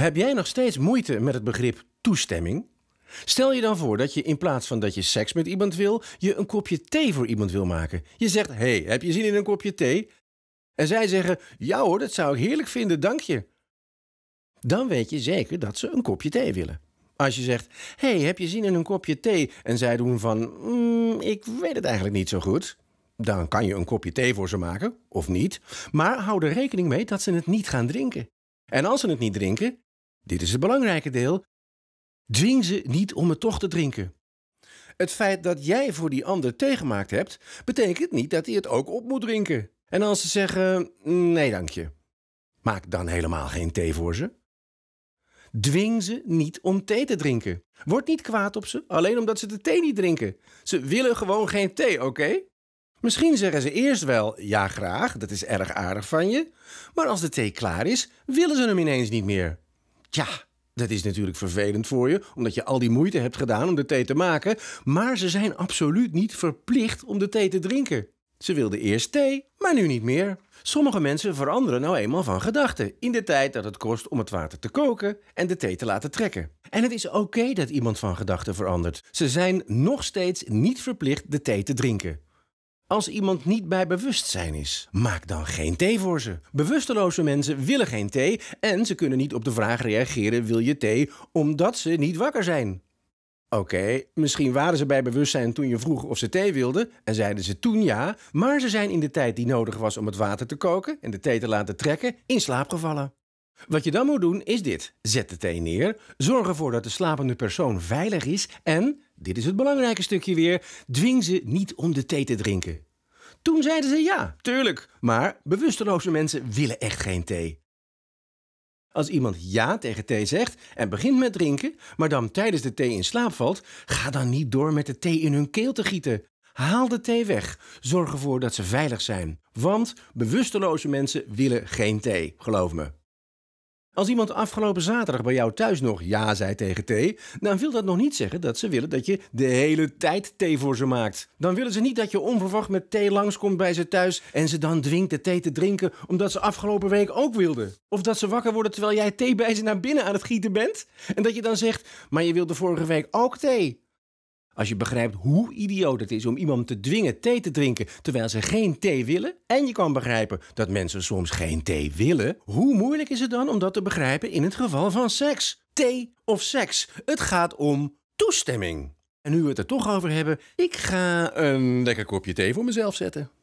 Heb jij nog steeds moeite met het begrip toestemming? Stel je dan voor dat je in plaats van dat je seks met iemand wil, je een kopje thee voor iemand wil maken. Je zegt: hey, heb je zin in een kopje thee? En zij zeggen: Ja hoor, dat zou ik heerlijk vinden, dank je. Dan weet je zeker dat ze een kopje thee willen. Als je zegt: hey, heb je zin in een kopje thee? En zij doen van: mm, Ik weet het eigenlijk niet zo goed. Dan kan je een kopje thee voor ze maken, of niet. Maar hou er rekening mee dat ze het niet gaan drinken. En als ze het niet drinken, dit is het belangrijke deel, dwing ze niet om het toch te drinken. Het feit dat jij voor die ander thee gemaakt hebt, betekent niet dat hij het ook op moet drinken. En als ze zeggen: nee, dankje, maak dan helemaal geen thee voor ze. Dwing ze niet om thee te drinken. Word niet kwaad op ze, alleen omdat ze de thee niet drinken. Ze willen gewoon geen thee, oké? Misschien zeggen ze eerst wel ja, graag, dat is erg aardig van je. Maar als de thee klaar is, willen ze hem ineens niet meer. Tja, dat is natuurlijk vervelend voor je, omdat je al die moeite hebt gedaan om de thee te maken, maar ze zijn absoluut niet verplicht om de thee te drinken. Ze wilden eerst thee, maar nu niet meer. Sommige mensen veranderen nou eenmaal van gedachten in de tijd dat het kost om het water te koken en de thee te laten trekken. En het is oké dat iemand van gedachten verandert. Ze zijn nog steeds niet verplicht de thee te drinken. Als iemand niet bij bewustzijn is, maak dan geen thee voor ze. Bewusteloze mensen willen geen thee en ze kunnen niet op de vraag reageren: wil je thee? omdat ze niet wakker zijn. Oké, misschien waren ze bij bewustzijn toen je vroeg of ze thee wilden en zeiden ze toen ja, maar ze zijn in de tijd die nodig was om het water te koken en de thee te laten trekken in slaap gevallen. Wat je dan moet doen is dit. Zet de thee neer, zorg ervoor dat de slapende persoon veilig is en, dit is het belangrijke stukje weer, dwing ze niet om de thee te drinken. Toen zeiden ze ja, tuurlijk, maar bewusteloze mensen willen echt geen thee. Als iemand ja tegen thee zegt en begint met drinken, maar dan tijdens de thee in slaap valt, ga dan niet door met de thee in hun keel te gieten. Haal de thee weg. Zorg ervoor dat ze veilig zijn. Want bewusteloze mensen willen geen thee, geloof me. Als iemand afgelopen zaterdag bij jou thuis nog ja zei tegen thee, dan wil dat nog niet zeggen dat ze willen dat je de hele tijd thee voor ze maakt. Dan willen ze niet dat je onverwacht met thee langskomt bij ze thuis en ze dan dwingt de thee te drinken omdat ze afgelopen week ook wilden. Of dat ze wakker worden terwijl jij thee bij ze naar binnen aan het gieten bent en dat je dan zegt: Maar je wilde vorige week ook thee. Als je begrijpt hoe idioot het is om iemand te dwingen thee te drinken terwijl ze geen thee willen, en je kan begrijpen dat mensen soms geen thee willen, hoe moeilijk is het dan om dat te begrijpen in het geval van seks? Thee of seks? Het gaat om toestemming. En nu we het er toch over hebben, ik ga een lekker kopje thee voor mezelf zetten.